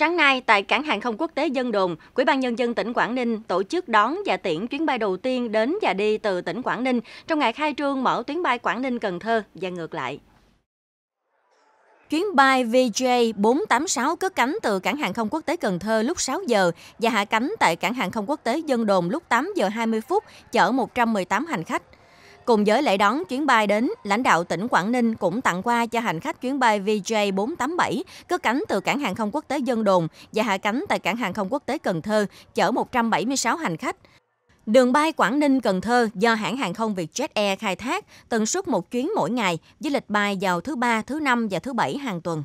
Sáng nay, tại cảng hàng không quốc tế Dân Đồn, Quỹ ban Nhân dân tỉnh Quảng Ninh tổ chức đón và tiễn chuyến bay đầu tiên đến và đi từ tỉnh Quảng Ninh trong ngày khai trương mở tuyến bay Quảng Ninh-Cần Thơ và ngược lại. Chuyến bay VJ486 cất cánh từ cảng hàng không quốc tế Cần Thơ lúc 6 giờ và hạ cánh tại cảng hàng không quốc tế Dân Đồn lúc 8 giờ 20 phút, chở 118 hành khách. Cùng với lễ đón chuyến bay đến, lãnh đạo tỉnh Quảng Ninh cũng tặng quà cho hành khách chuyến bay VJ487 cất cánh từ cảng hàng không quốc tế Dân Đồn và hạ cánh tại cảng hàng không quốc tế Cần Thơ, chở 176 hành khách. Đường bay Quảng Ninh Cần Thơ do hãng hàng không Vietjet Air khai thác, tần suất một chuyến mỗi ngày với lịch bay vào thứ ba, thứ năm và thứ bảy hàng tuần.